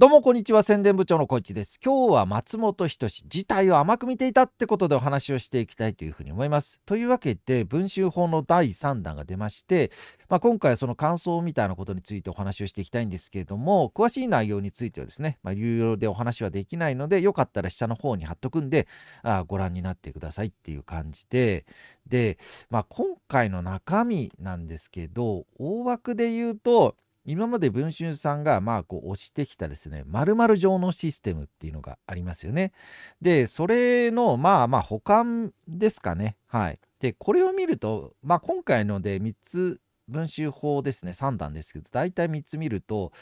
どうもこんにちは宣伝部長のこいです今日は松本人志事態を甘く見ていたってことでお話をしていきたいというふうに思いますというわけで文集法の第3弾が出まして、まあ、今回はその感想みたいなことについてお話をしていきたいんですけれども詳しい内容についてはですね、まあ、有料でお話はできないのでよかったら下の方に貼っとくんであご覧になってくださいっていう感じでで、まあ、今回の中身なんですけど大枠で言うと今まで文春さんがまあこう推してきたですね、まる上のシステムっていうのがありますよね。で、それのまあまあ保管ですかね。はい。で、これを見ると、まあ今回ので3つ、文集法ですね、3段ですけど、大体3つ見ると、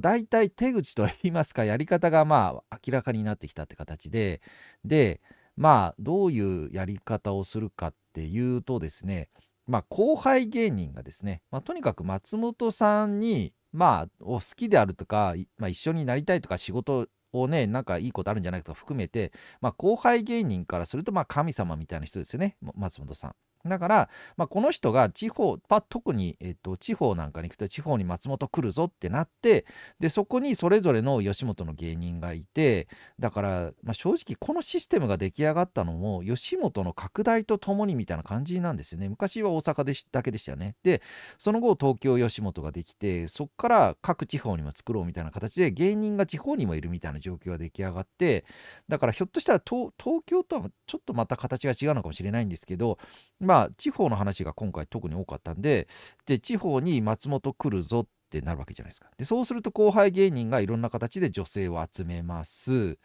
大体手口といいますか、やり方がまあ明らかになってきたって形で、で、まあどういうやり方をするかっていうとですね、まあ、後輩芸人がですね、まあ、とにかく松本さんに、まあ、お好きであるとか、まあ、一緒になりたいとか仕事をね、なんかいいことあるんじゃないかとか含めて、まあ、後輩芸人からすると、まあ、神様みたいな人ですよね、松本さん。だから、まあ、この人が地方、まあ、特に、えっと、地方なんかに行くと地方に松本来るぞってなってでそこにそれぞれの吉本の芸人がいてだから、まあ、正直このシステムが出来上がったのも吉本の拡大とともにみたいな感じなんですよね昔は大阪でだけでしたよねでその後東京吉本ができてそこから各地方にも作ろうみたいな形で芸人が地方にもいるみたいな状況が出来上がってだからひょっとしたら東京とはちょっとまた形が違うのかもしれないんですけどまあが地方の話が今回特に多かったんでで地方に松本来るぞってなるわけじゃないですかでそうすると後輩芸人がいろんな形で女性を集めます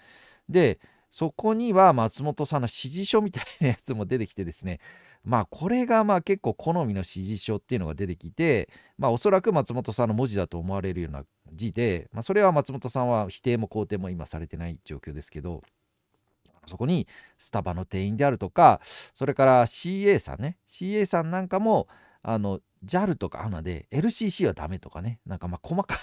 でそこには松本さんの指示書みたいなやつも出てきてですねまあこれがまあ結構好みの指示書っていうのが出てきてまあおそらく松本さんの文字だと思われるような字で、まあ、それは松本さんは否定も肯定も今されてない状況ですけどそこにスタバの店員であるとかそれから CA さんね CA さんなんかもあの JAL とか ANA で LCC はダメとかねなんかまあ細かい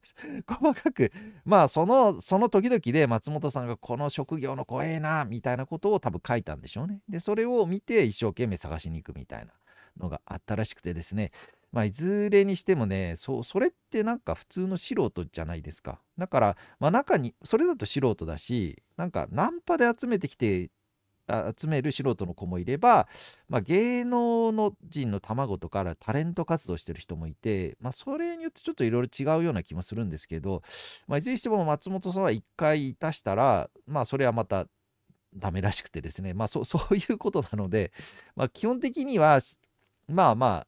細かくまあそのその時々で松本さんがこの職業の怖えなみたいなことを多分書いたんでしょうねでそれを見て一生懸命探しに行くみたいなのがあったらしくてですねまあ、いずれにしてもねそれってなんか普通の素人じゃないですかだから、まあ、中にそれだと素人だしなんかナンパで集めてきて集める素人の子もいれば、まあ、芸能の人の卵とかタレント活動してる人もいて、まあ、それによってちょっといろいろ違うような気もするんですけど、まあ、いずれにしても松本さんは1回いたしたら、まあ、それはまたダメらしくてですね、まあそ、そういうことなので、まあ、基本的にはまあまあ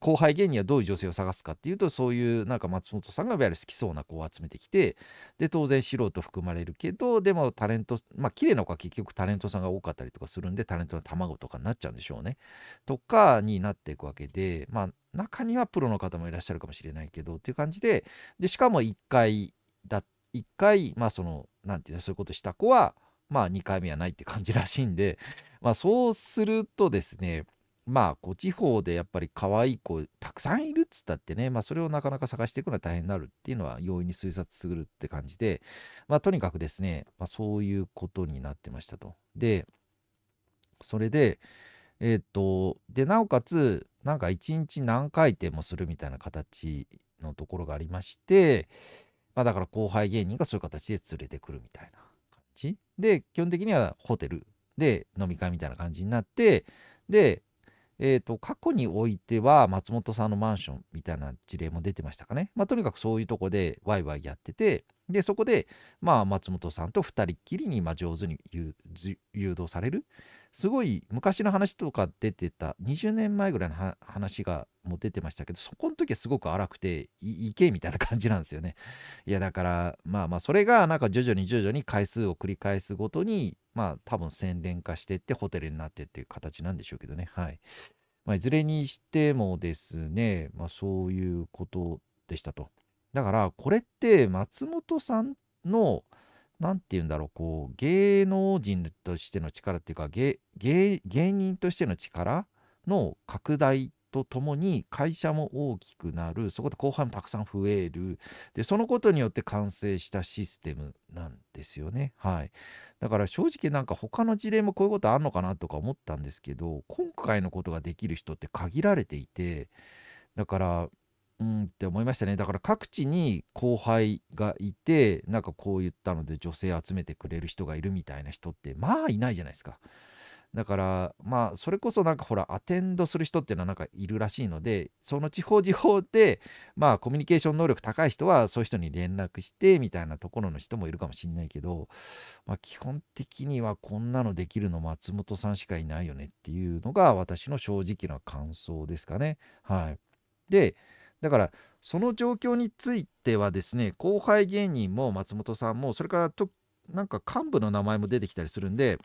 後輩芸人はどういう女性を探すかっていうとそういうなんか松本さんがいわゆる好きそうな子を集めてきてで当然素人含まれるけどでもタレントまあ綺麗な子は結局タレントさんが多かったりとかするんでタレントの卵とかになっちゃうんでしょうねとかになっていくわけでまあ中にはプロの方もいらっしゃるかもしれないけどっていう感じででしかも1回だ1回まあその何て言うのそういうことした子はまあ2回目はないって感じらしいんでまあそうするとですねまあ、こう地方でやっぱり可愛い子たくさんいるっつったってね、まあ、それをなかなか探していくのは大変になるっていうのは容易に推察するって感じで、まあ、とにかくですね、まあ、そういうことになってましたと。で、それで、えっ、と、で、なおかつ、なんか一日何回転もするみたいな形のところがありまして、まあ、だから後輩芸人がそういう形で連れてくるみたいな感じ。で、基本的にはホテルで飲み会みたいな感じになって、で、えーと、過去においては松本さんのマンションみたいな事例も出てましたかね、まあ、とにかくそういうとこでワイワイやっててでそこで、まあ、松本さんと2人っきりにま上手に誘導されるすごい昔の話とか出てた20年前ぐらいの話がもう出てましたけどそこの時はすごく荒くていけみたいな感じなんですよねいやだからまあまあそれがなんか徐々に徐々に回数を繰り返すごとにまあ多分洗練化していってホテルになってっていう形なんでしょうけどねはいまあ、いずれにしてもですね、まあ、そういうことでしたと。だからこれって松本さんの何て言うんだろうこう芸能人としての力っていうか芸芸芸人としての力の拡大とともに会社も大きくなるそこで後半たくさん増えるでそのことによって完成したシステムなんですよねはいだから正直なんか他の事例もこういうことあんのかなとか思ったんですけど今回のことができる人って限られていてだからうんって思いましたねだから各地に後輩がいてなんかこう言ったので女性集めてくれる人がいるみたいな人ってまあいないじゃないですか。だからまあそれこそなんかほらアテンドする人っていうのはなんかいるらしいのでその地方地方でまあコミュニケーション能力高い人はそういう人に連絡してみたいなところの人もいるかもしんないけど、まあ、基本的にはこんなのできるの松本さんしかいないよねっていうのが私の正直な感想ですかね。はい、でだからその状況についてはですね後輩芸人も松本さんもそれからとなんか幹部の名前も出てきたりするんで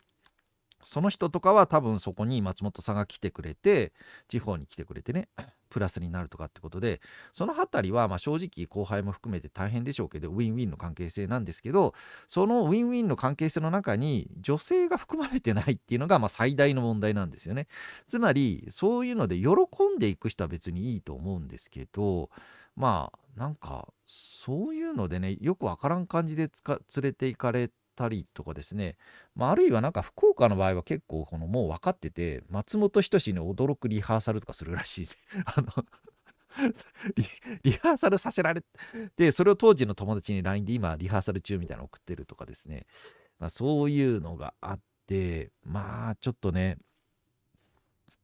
その人とかは多分そこに松本さんが来てくれて地方に来てくれてね プラスになるとかってことでその辺りはま正直後輩も含めて大変でしょうけどウィンウィンの関係性なんですけどそのウィンウィンの関係性の中に女性が含まれてないっていうのがま最大の問題なんですよねつまりそういうので喜んでいく人は別にいいと思うんですけどまあなんかそういうのでねよくわからん感じで連れていかれて。たりとかですね、まあ、あるいはなんか福岡の場合は結構このもう分かってて松本人志に驚くリハーサルとかするらしいです。あのリリハーサルさせられてそれを当時の友達に LINE で今リハーサル中みたいなの送ってるとかですね、まあ、そういうのがあってまあちょっとねっ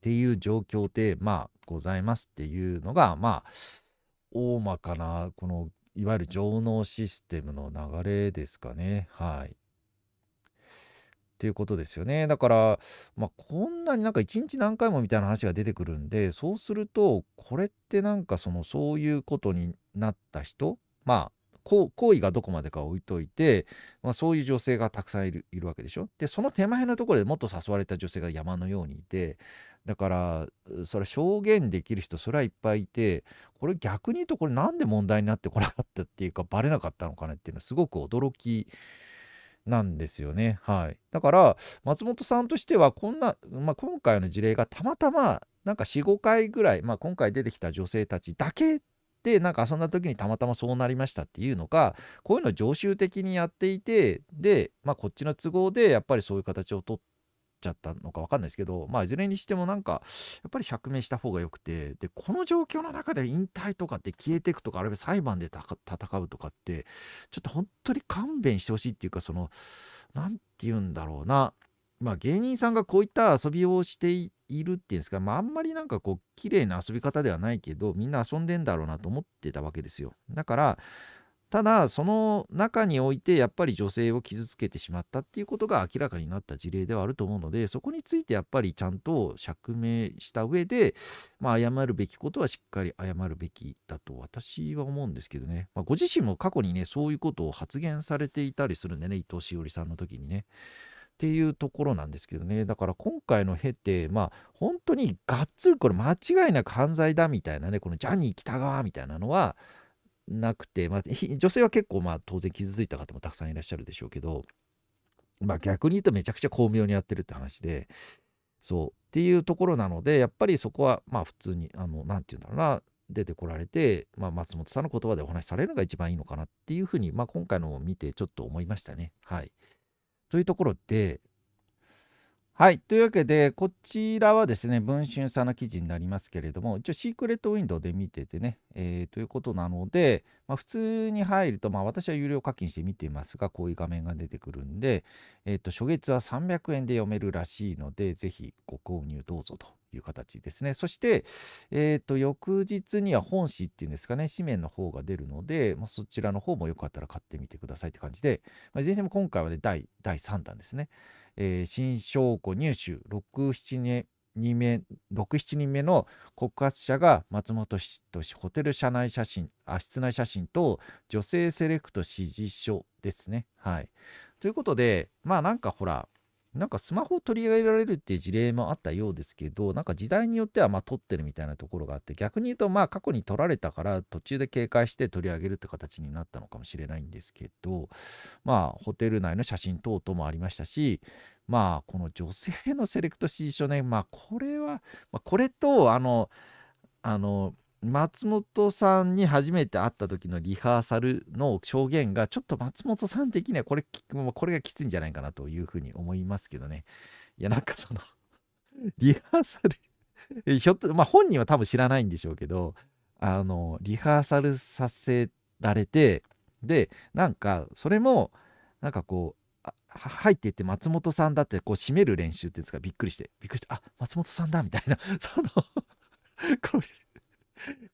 ていう状況でまあございますっていうのがまあ大まかなこのいわゆる情能システムの流れですかねはい。っていうことですよね。だから、まあ、こんなになんか一日何回もみたいな話が出てくるんで、そうすると、これってなんかその、そういうことになった人、まあ、行為がどこまでか置いといて、まあ、そういう女性がたくさんいるわけでしょ。で、その手前のところでもっと誘われた女性が山のようにいて、だから、それ証言できる人、それはいっぱいいて、これ逆に言うと、これ何で問題になってこなかったっていうか、バレなかったのかなっていうのはすごく驚きなんですよね。はい、だから松本さんとしてはこんな、まあ、今回の事例がたまたまなんか45回ぐらい、まあ、今回出てきた女性たちだけでなんか遊んだ時にたまたまそうなりましたっていうのかこういうのを常習的にやっていてで、まあ、こっちの都合でやっぱりそういう形をとっちゃったのか分かんないですけど、まあ、いずれにしてもなんかやっぱり釈明した方がよくてでこの状況の中で引退とかって消えていくとかあるいは裁判で戦うとかってちょっと本当に勘弁してほしいっていうかその何て言うんだろうなまあ、芸人さんがこういった遊びをしているっていうんですか、まあ、あんまりなんかこう綺麗な遊び方ではないけどみんな遊んでんだろうなと思ってたわけですよだからただその中においてやっぱり女性を傷つけてしまったっていうことが明らかになった事例ではあると思うのでそこについてやっぱりちゃんと釈明した上で、まあ、謝るべきことはしっかり謝るべきだと私は思うんですけどね、まあ、ご自身も過去にねそういうことを発言されていたりするんでね伊藤詩織さんの時にね。っていうところなんですけどねだから今回の経てまあ本当にがっつりこれ間違いなく犯罪だみたいなねこのジャニー喜多川みたいなのはなくて、まあ、女性は結構、まあ、当然傷ついた方もたくさんいらっしゃるでしょうけど、まあ、逆に言うとめちゃくちゃ巧妙にやってるって話で、そうっていうところなので、やっぱりそこは、まあ、普通に、あの、て言うんだろうな、出てこられて、まあ、松本さんの言葉でお話しされるのが一番いいのかなっていうふうに、まあ、今回のを見てちょっと思いましたね。はい。というところで、はい。というわけで、こちらはですね、文春さんの記事になりますけれども、一応シークレットウィンドウで見ててね、えー、ということなので、まあ、普通に入ると、まあ私は有料課金して見ていますが、こういう画面が出てくるんで、えっ、ー、と、初月は300円で読めるらしいので、ぜひご購入どうぞという形ですね。そして、えっ、ー、と、翌日には本誌っていうんですかね、紙面の方が出るので、まあ、そちらの方もよかったら買ってみてくださいって感じで、まあ、いずれにしても今回はね、第第3弾ですね。えー、新証拠入手67年人目67人目の告発者が松本人志ホテル社内写真あ室内写真と女性セレクト指示書ですね。はい、ということでまあなんかほらなんかスマホを取り上げられるっていう事例もあったようですけど、なんか時代によってはまあ取ってるみたいなところがあって、逆に言うとまあ過去に取られたから途中で警戒して取り上げるって形になったのかもしれないんですけど、まあホテル内の写真等々もありましたし、まあこの女性のセレクト指示書ね、まあこれは、まあ、これとあの、あの、松本さんに初めて会った時のリハーサルの証言がちょっと松本さん的にはこれこれがきついんじゃないかなというふうに思いますけどねいやなんかその リハーサルひょっとまあ本人は多分知らないんでしょうけどあのリハーサルさせられてでなんかそれもなんかこう入っていって松本さんだってこう締める練習っていうんですかびっくりしてびっくりしてあ松本さんだみたいなその これ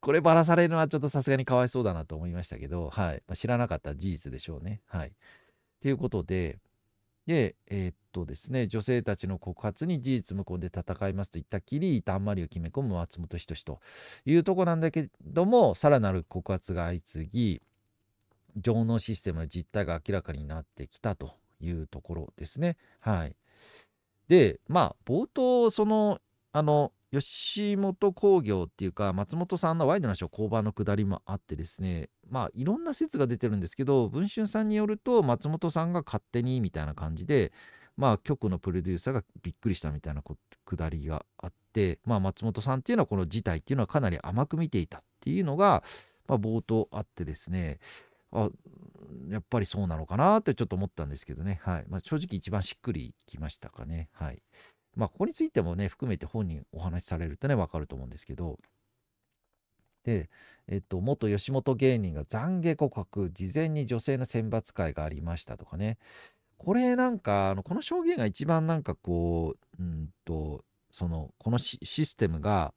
こればらされるのはちょっとさすがにかわいそうだなと思いましたけど、はいまあ、知らなかった事実でしょうね。はい。ということで、で、えー、っとですね、女性たちの告発に事実無根で戦いますと言ったきり、だんまりを決め込む松本人志というとこなんだけども、さらなる告発が相次ぎ、情能システムの実態が明らかになってきたというところですね。はい。で、まあ、冒頭、その、あの、吉本興業っていうか松本さんのワイドナショー交番の下りもあってですねまあいろんな説が出てるんですけど文春さんによると松本さんが勝手にみたいな感じでまあ局のプロデューサーがびっくりしたみたいな下りがあってまあ松本さんっていうのはこの事態っていうのはかなり甘く見ていたっていうのが、まあ、冒頭あってですねあやっぱりそうなのかなってちょっと思ったんですけどねはい、まあ、正直一番しっくりきましたかねはい。まあ、ここについてもね、含めて本人お話しされるとね、わかると思うんですけど、で、えっと、元吉本芸人が懺悔告白、事前に女性の選抜会がありましたとかね、これなんか、あのこの証言が一番なんかこう、うんと、その、このシステムが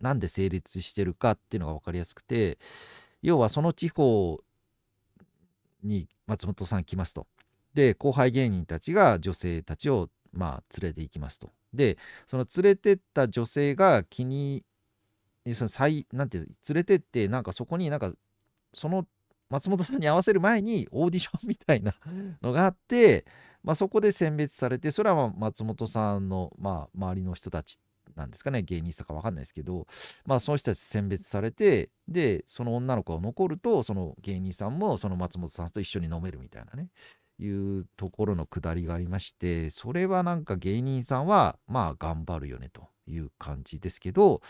なんで成立してるかっていうのが分かりやすくて、要はその地方に松本さん来ますと。で後輩芸人たちが女性たちをまあ、連れて行きますと。でその連れてった女性が気にその再なんて連れてってなんかそこになんかその松本さんに合わせる前にオーディションみたいなのがあって、まあ、そこで選別されてそれは松本さんの、まあ、周りの人たちなんですかね芸人さんか分かんないですけど、まあ、その人たち選別されてでその女の子が残るとその芸人さんもその松本さんと一緒に飲めるみたいなねいうところの下りがありましてそれはなんか芸人さんはまあ頑張るよねという感じですけど、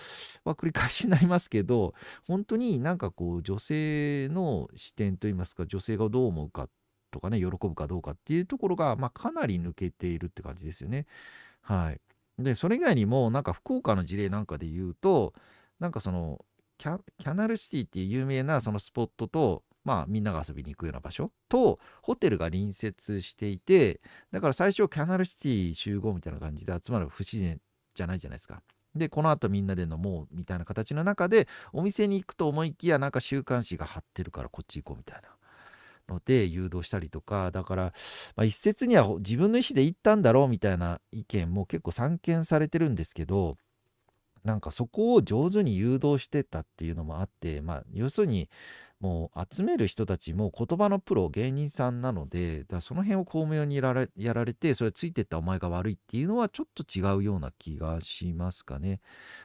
まあ、繰り返しになりますけど本当になんかこう女性の視点といいますか女性がどう思うかとかね喜ぶかどうかっていうところが、まあ、かなり抜けているって感じですよね。はい、でそれ以外にもなんか福岡の事例なんかで言うとなんかそのキャナルシティっていう有名なそのスポットとまあ、みんなが遊びに行くような場所とホテルが隣接していてだから最初キャナルシティ集合みたいな感じで集まる不自然じゃないじゃないですか。でこのあとみんなで飲もうみたいな形の中でお店に行くと思いきやなんか週刊誌が貼ってるからこっち行こうみたいな。ので誘導したりとかだから、まあ、一説には自分の意思で行ったんだろうみたいな意見も結構散見されてるんですけどなんかそこを上手に誘導してたっていうのもあってまあ要するにもう集める人たちも言葉のプロ芸人さんなのでだその辺を巧妙にやられてそれついてったお前が悪いっていうのはちょっと違うような気がしますかね。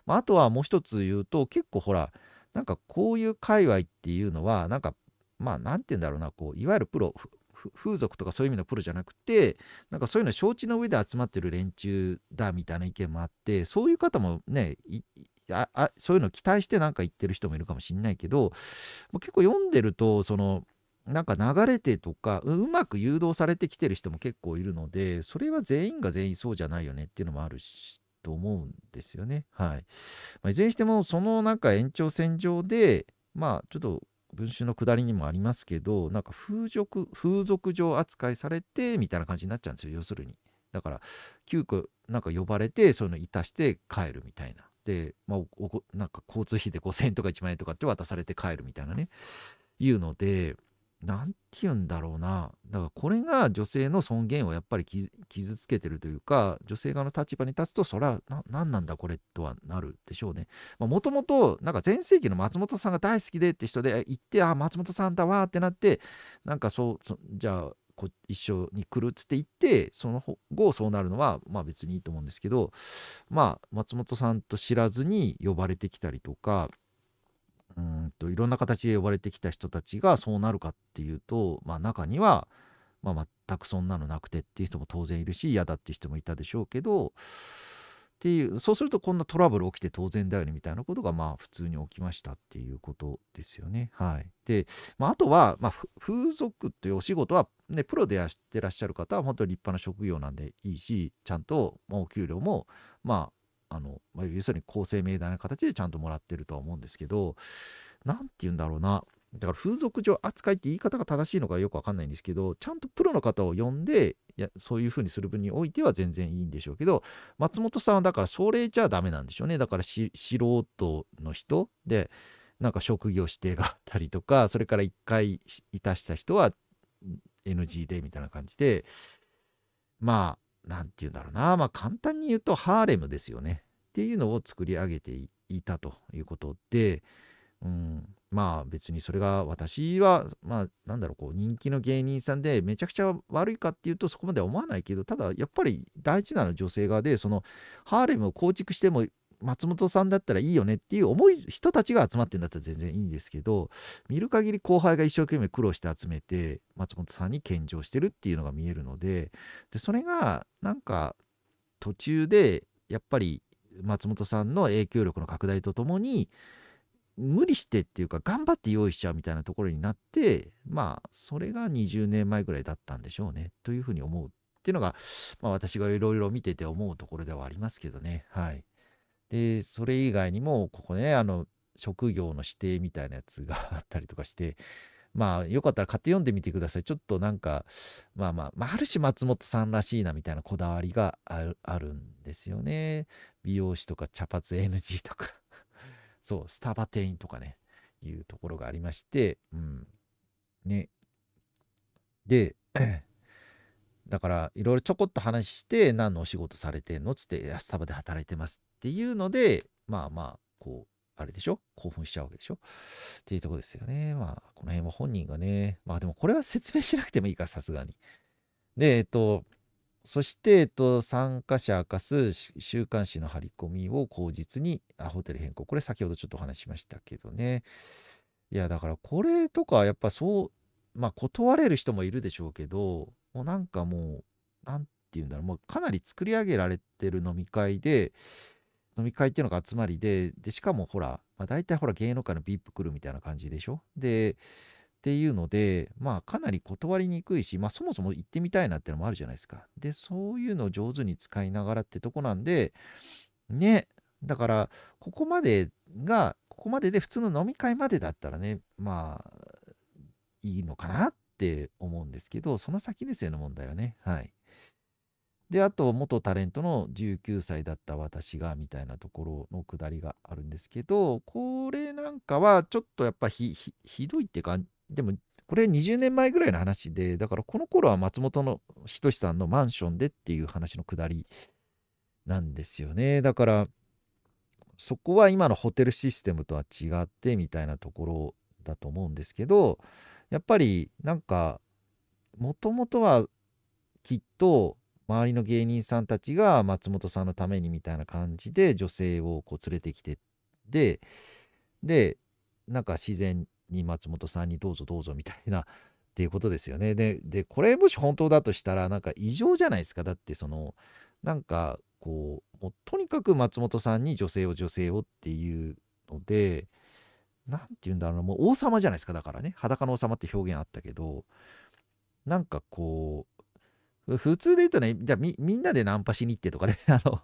まあ、あとはもう一つ言うと結構ほらなんかこういう界隈っていうのはなんかまあ何て言うんだろうなこういわゆるプロ風俗とかそういう意味のプロじゃなくてなんかそういうの承知の上で集まってる連中だみたいな意見もあってそういう方もねああそういうの期待してなんか言ってる人もいるかもしんないけど結構読んでるとそのなんか流れてとかうまく誘導されてきてる人も結構いるのでそれは全員が全員そうじゃないよねっていうのもあるしと思うんですよね。はい。まあ、いずれにしてもそのなんか延長線上でまあちょっと文春の下りにもありますけどなんか風俗風俗上扱いされてみたいな感じになっちゃうんですよ要するに。だから急遽なんか呼ばれてそういうのいたして帰るみたいな。で、まあ、なんか交通費で5000円とか1万円とかって渡されて帰るみたいなね、いうので、なんて言うんだろうな。だからこれが女性の尊厳をやっぱり傷つけてるというか、女性側の立場に立つと、それは何なんだこれとはなるでしょうね。もともと、なんか全盛期の松本さんが大好きでって人で行って、あ、松本さんだわってなって、なんかそう、じゃあこ一緒に来るっつって言ってその後そうなるのはまあ別にいいと思うんですけどまあ松本さんと知らずに呼ばれてきたりとかうんといろんな形で呼ばれてきた人たちがそうなるかっていうと、まあ、中には、まあ、全くそんなのなくてっていう人も当然いるし嫌だっていう人もいたでしょうけどっていうそうするとこんなトラブル起きて当然だよねみたいなことがまあ普通に起きましたっていうことですよね。はい、で、まあ、あとは、まあ、風俗というお仕事は、ね、プロでやってらっしゃる方は本当に立派な職業なんでいいしちゃんとお給料もまああの、まあ、要するに公正明大な形でちゃんともらってるとは思うんですけど何て言うんだろうなだから風俗上扱いって言い方が正しいのかよくわかんないんですけど、ちゃんとプロの方を呼んで、いやそういうふうにする分においては全然いいんでしょうけど、松本さんはだからそれじゃダメなんでしょうね。だから素人の人で、なんか職業指定があったりとか、それから一回いたした人は NG でみたいな感じで、まあ、なんて言うんだろうな、まあ簡単に言うとハーレムですよね。っていうのを作り上げていたということで、うん、まあ別にそれが私はまあなんだろうこう人気の芸人さんでめちゃくちゃ悪いかっていうとそこまでは思わないけどただやっぱり大事なの女性側でそのハーレムを構築しても松本さんだったらいいよねっていう思い人たちが集まってんだったら全然いいんですけど見る限り後輩が一生懸命苦労して集めて松本さんに献上してるっていうのが見えるのででそれがなんか途中でやっぱり松本さんの影響力の拡大とともに無理してっていうか頑張って用意しちゃうみたいなところになってまあそれが20年前ぐらいだったんでしょうねというふうに思うっていうのが、まあ、私がいろいろ見てて思うところではありますけどねはいでそれ以外にもここねあの職業の指定みたいなやつが あったりとかしてまあよかったら買って読んでみてくださいちょっとなんかまあまあ、まあ、ある種松本さんらしいなみたいなこだわりがあるんですよね美容師とか茶髪 NG とかそう、スタバ店員とかね、いうところがありまして、うん。ね。で、だから、いろいろちょこっと話して、何のお仕事されてんのつって、スタバで働いてますっていうので、まあまあ、こう、あれでしょ興奮しちゃうわけでしょっていうとこですよね。まあ、この辺は本人がね、まあでもこれは説明しなくてもいいか、さすがに。で、えっと、そして、えっと、参加者明かす週刊誌の張り込みを口実にあホテル変更。これ先ほどちょっとお話しましたけどね。いや、だからこれとか、やっぱそう、まあ断れる人もいるでしょうけど、もうなんかもう、なんて言うんだろう、もうかなり作り上げられてる飲み会で、飲み会っていうのが集まりで、で、しかもほら、まあ、大体ほら芸能界の VIP 来るみたいな感じでしょで、っていうので、まあ、かなり断りにくいし、まあ、そもそも行ってみたいなってのもあるじゃないですか。で、そういうのを上手に使いながらってとこなんで、ね、だから、ここまでが、ここまでで普通の飲み会までだったらね、まあ、いいのかなって思うんですけど、その先ですよね、問題はね。はい。で、あと、元タレントの19歳だった私が、みたいなところのくだりがあるんですけど、これなんかは、ちょっとやっぱひ、ひ、ひどいって感でもこれ20年前ぐらいの話でだからこの頃は松本の仁さんのマンションでっていう話のくだりなんですよねだからそこは今のホテルシステムとは違ってみたいなところだと思うんですけどやっぱりなんかもともとはきっと周りの芸人さんたちが松本さんのためにみたいな感じで女性をこう連れてきてででなんか自然に松本さんにどうぞどうぞみたいな っていうことですよね。で、でこれもし本当だとしたらなんか異常じゃないですか。だってそのなんかこうもうとにかく松本さんに女性を女性をっていうので何て言うんだろうもう王様じゃないですかだからね裸の王様って表現あったけどなんかこう普通で言うとねじゃあみみんなでナンパしに行ってとかね あの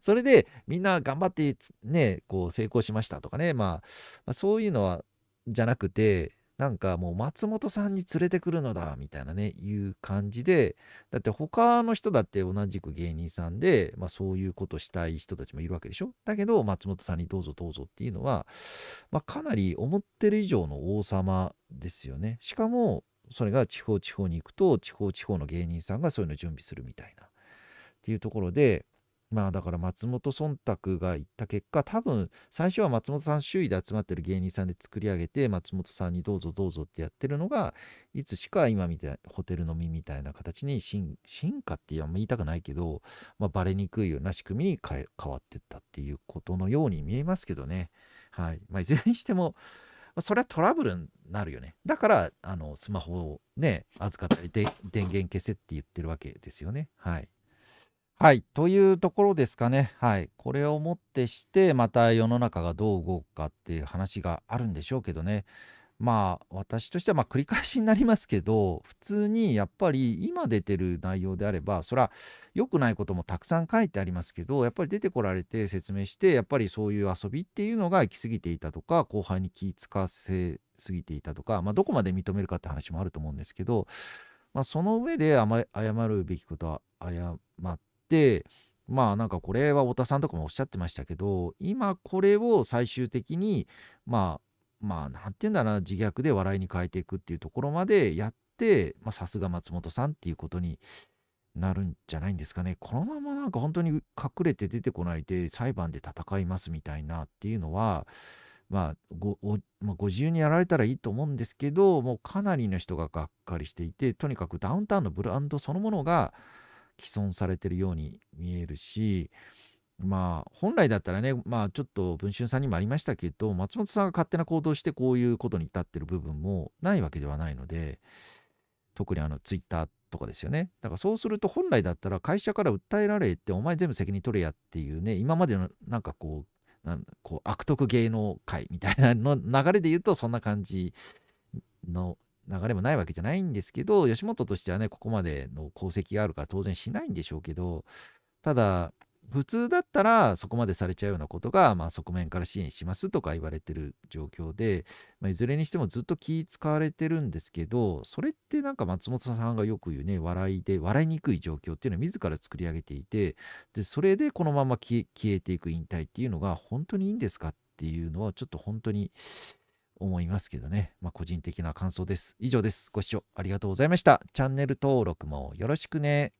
それでみんな頑張ってねこう成功しましたとかね、まあ、まあそういうのはじゃなくてなんかもう松本さんに連れてくるのだみたいなねいう感じでだって他の人だって同じく芸人さんで、まあ、そういうことしたい人たちもいるわけでしょだけど松本さんにどうぞどうぞっていうのは、まあ、かなり思ってる以上の王様ですよねしかもそれが地方地方に行くと地方地方の芸人さんがそういうの準備するみたいなっていうところでまあだから松本忖度が言った結果多分最初は松本さん周囲で集まってる芸人さんで作り上げて松本さんにどうぞどうぞってやってるのがいつしか今みたいホテル飲みみたいな形に進化ってあんま言いたくないけど、まあ、バレにくいような仕組みに変わってったっていうことのように見えますけどね。はいまあ、いずれにしても、まあ、それはトラブルになるよね。だからあのスマホをね預かったり電源消せって言ってるわけですよね。はいはい。というところですかね。はい。これをもってして、また世の中がどう動くかっていう話があるんでしょうけどね。まあ、私としては、まあ、繰り返しになりますけど、普通にやっぱり今出てる内容であれば、それは良くないこともたくさん書いてありますけど、やっぱり出てこられて説明して、やっぱりそういう遊びっていうのが行き過ぎていたとか、後輩に気遣わせすぎていたとか、まあ、どこまで認めるかって話もあると思うんですけど、まあ、その上で謝るべきことは謝って、、まあなんかこれは太田さんとかもおっしゃってましたけど今これを最終的にまあまあ何て言うんだな自虐で笑いに変えていくっていうところまでやってさすが松本さんっていうことになるんじゃないんですかねこのままなんか本当に隠れて出てこないで裁判で戦いますみたいなっていうのはまあごまあ、ご自由にやられたらいいと思うんですけどもうかなりの人ががっかりしていてとにかくダウンタウンのブランドそのものが既存されてるように見えるしまあ本来だったらねまあちょっと文春さんにもありましたけど松本さんが勝手な行動してこういうことに至ってる部分もないわけではないので特にあのツイッターとかですよねだからそうすると本来だったら会社から訴えられてお前全部責任取れやっていうね今までのなんかこうなんこう悪徳芸能界みたいなの流れで言うとそんな感じの流れもないわけじゃないんですけど、吉本としてはね、ここまでの功績があるから当然しないんでしょうけど、ただ、普通だったらそこまでされちゃうようなことが、まあ、側面から支援しますとか言われてる状況で、まあ、いずれにしてもずっと気使われてるんですけどそれってなんか松本さんがよく言うね笑いで笑いにくい状況っていうのを自ら作り上げていてでそれでこのまま消えていく引退っていうのが本当にいいんですかっていうのはちょっと本当に思いますけどね。まあ、個人的な感想です。以上です。ご視聴ありがとうございました。チャンネル登録もよろしくね。